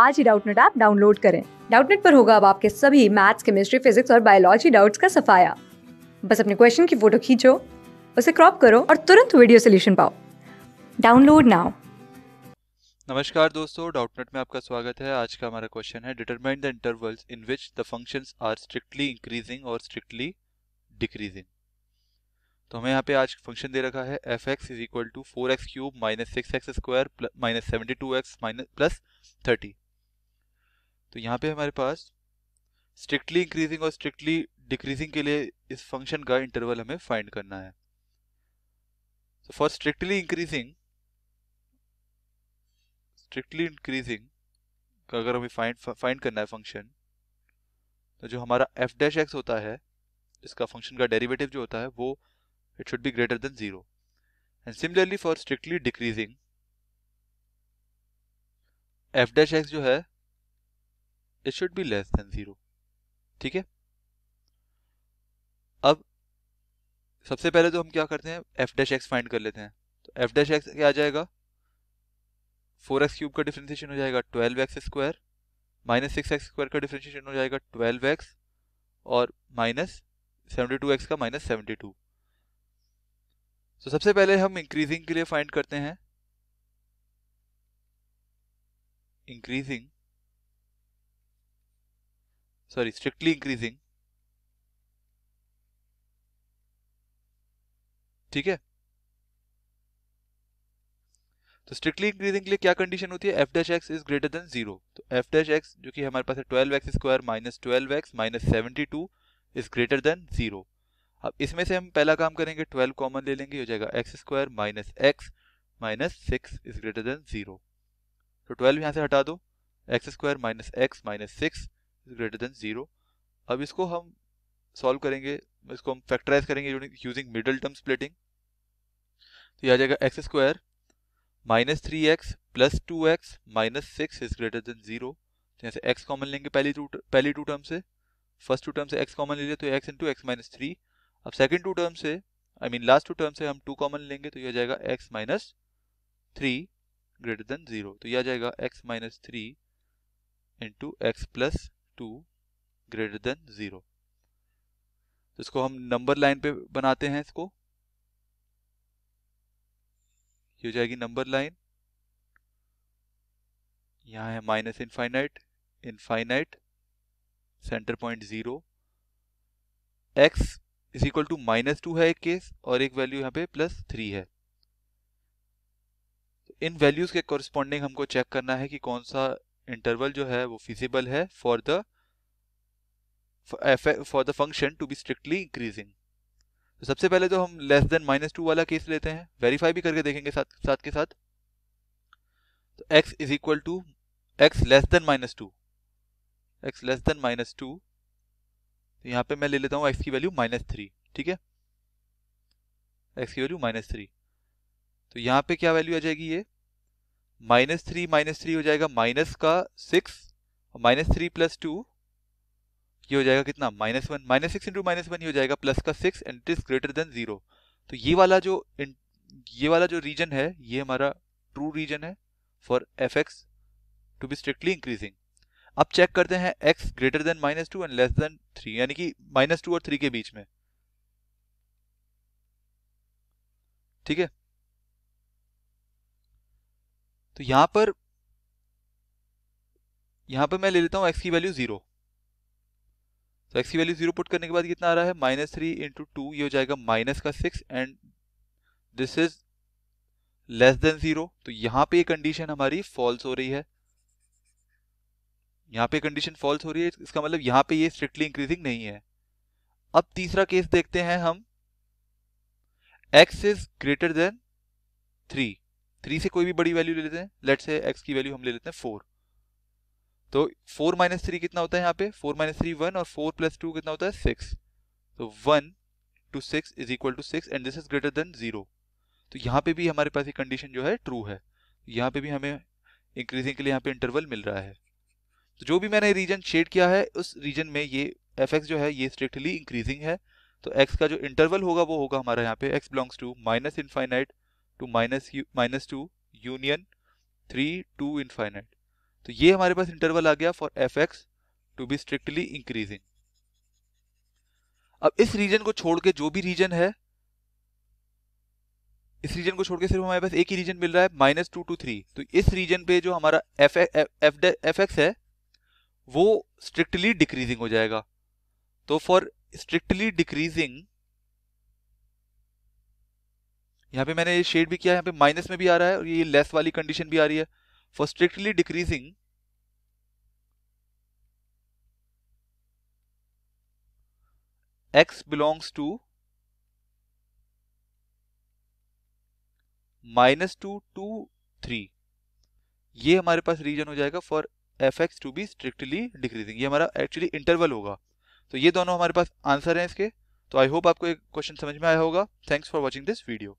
आज ही Doubtnut app download करें डाउटनेट पर होगा अब आपके सभी मैथ्स केमिस्ट्री फिजिक्स और बायोलॉजी डाउट्स का सफाया बस अपने क्वेश्चन की फोटो खींचो उसे क्रॉप करो और तुरंत वीडियो सोल्यूशन पाओ डाउनलोड नाउ नमस्कार दोस्तों डाउटनेट में आपका स्वागत है आज का हमारा क्वेश्चन है determine the intervals in which the functions are strictly increasing और स्ट्रिक्टली डिक्रीजिंग तो हमें यहाँ पे आज फंक्शन दे रखा है f x is equal to four x cube minus six x square minus seventy two x minus plus thirty तो यहाँ पे हमारे पास स्ट्रिक्टली इंक्रीजिंग और स्ट्रिक्टली डिक्रीजिंग के लिए इस फंक्शन का इंटरवल हमें फाइंड करना है so for strictly increasing strictly increasing का अगर हमें फाइंड फाइंड करना है फंक्शन तो जो हमारा एफ डैश एक्स होता है इसका फंक्शन का डेरिवेटिव जो होता है वो it should be greater than zero and similarly for strictly decreasing f dash x जो है it should be less than zero ठीक है अब सबसे पहले तो हम क्या करते हैं एफ डैश एक्स फाइंड कर लेते हैं तो एफ डैश एक्स क्या आ जाएगा फोर एक्स क्यूब का डिफ्रेंसिएशन हो जाएगा twelve x square minus six x square का डिफ्रेंशिएशन हो जाएगा ट्वेल्व एक्स और माइनस सेवेंटी टू एक्स का माइनस सेवेंटी टू तो सबसे पहले हम इंक्रीजिंग के लिए फाइंड करते हैं इंक्रीजिंग sorry strictly increasing ठीक है तो स्ट्रिक्टली इंक्रीजिंग के लिए क्या कंडीशन होती है f dash x is greater than zero तो एफ डैश एक्स जो कि हमारे पास है twelve x square minus twelve x minus seventy two is greater than zero अब इसमें से हम पहला काम करेंगे ट्वेल्व कॉमन ले लेंगे हो जाएगा x square minus x minus six is greater than zero तो ट्वेल्व यहाँ से हटा दो x square minus x minus six is greater than zero अब इसको हम सॉल्व करेंगे इसको हम फैक्टराइज करेंगे यूजिंग मिडल टर्म स्प्लिटिंग तो यह आ जाएगा x square minus three x plus two x minus six is greater than zero तो यहाँ से एक्स कॉमन लेंगे पहली टू पहली टू टर्म से फर्स्ट टू टर्म से एक्स कॉमन ले लिया तो x into x minus three अब सेकेंड टू टर्म से I mean last two term से हम टू कॉमन लेंगे तो यह जाएगा x minus three greater than zero तो यह जाएगा x minus three into x plus two greater than zero तो इसको हम नंबर लाइन पे बनाते हैं इसको ये हो जाएगी नंबर लाइन यहां है minus infinite infinite centre point zero x is equal to minus two है एक केस और एक वैल्यू यहां पे प्लस थ्री है तो इन वैल्यूज के कोरिस्पॉन्डिंग हमको चेक करना है कि कौन सा इंटरवल जो है वो फिजिबल है for the for the function to be strictly increasing तो सबसे पहले तो हम लेस देन माइनस टू वाला केस लेते हैं वेरीफाई भी करके देखेंगे साथ साथ के साथ तो x is equal to x less than minus two x less than minus two तो यहाँ पे मैं ले लेता हूँ x की वैल्यू माइनस थ्री ठीक है x की वैल्यू माइनस थ्री तो यहाँ पे क्या वैल्यू आ जाएगी ये माइनस थ्री माइनस थ्री हो जाएगा माइनस का six minus three plus two ये हो जाएगा कितना minus one minus six into minus one ये हो जाएगा प्लस का six and it is greater than zero तो ये वाला जो ये वाला जो रीजन है ये हमारा ट्रू रीजन है for f x to be strictly increasing अब चेक करते हैं x greater than minus two and less than three यानी कि माइनस टू और थ्री के बीच में ठीक है तो यहां पर यहां पर मैं ले लेता हूँ एक्स की वैल्यू ज़ीरो तो एक्स की वैल्यू ज़ीरो पुट करने के बाद कितना आ रहा है माइनस थ्री इंटू टू ये हो जाएगा माइनस का six and this is less than zero तो यहां पे कंडीशन हमारी फॉल्स हो रही है यहां पे कंडीशन फॉल्स हो रही है इसका मतलब यहां पे ये स्ट्रिक्टली इंक्रीजिंग नहीं है अब तीसरा केस देखते हैं हम x is greater than three three से कोई भी बड़ी वैल्यू ले लेते हैं लेट से एक्स की वैल्यू हम ले लेते हैं फोर तो फोर माइनस थ्री कितना होता है यहाँ पे फोर माइनस थ्री वन और फोर प्लस टू कितना होता है सिक्स तो one two six is equal to six and this is greater than zero तो यहाँ पे भी हमारे पास ये कंडीशन जो है ट्रू है यहाँ पे भी हमें इंक्रीजिंग के लिए यहाँ पे इंटरवल मिल रहा है तो जो भी मैंने रीजन शेड किया है उस रीजन में ये एफ जो है ये स्ट्रिक्टली इंक्रीजिंग है तो एक्स का जो इंटरवल होगा वो होगा हमारा यहाँ पे x belongs to minus infinite to minus minus two union three to infinite तो ये हमारे पास इंटरवल आ गया for f x to be strictly increasing अब इस रीजन को छोड़ के जो भी रीजन है इस रीजन को छोड़ के सिर्फ हमारे पास एक ही रीजन मिल रहा है माइनस टू टू थ्री तो इस रीजन पे जो हमारा एफ एफ एक्स है वो स्ट्रिक्टली डिक्रीजिंग हो जाएगा तो फॉर स्ट्रिक्टली डिक्रीजिंग यहाँ पे मैंने ये शेड भी किया यहाँ पे माइनस में भी आ रहा है और ये लेस वाली कंडीशन भी आ रही है for strictly decreasing x belongs to minus two to three ये हमारे पास रीजन हो जाएगा for f x to be strictly decreasing ये हमारा एक्चुअली इंटरवल होगा तो ये दोनों हमारे पास आंसर हैं इसके तो आई होप आपको एक क्वेश्चन समझ में आया होगा thanks for watching this video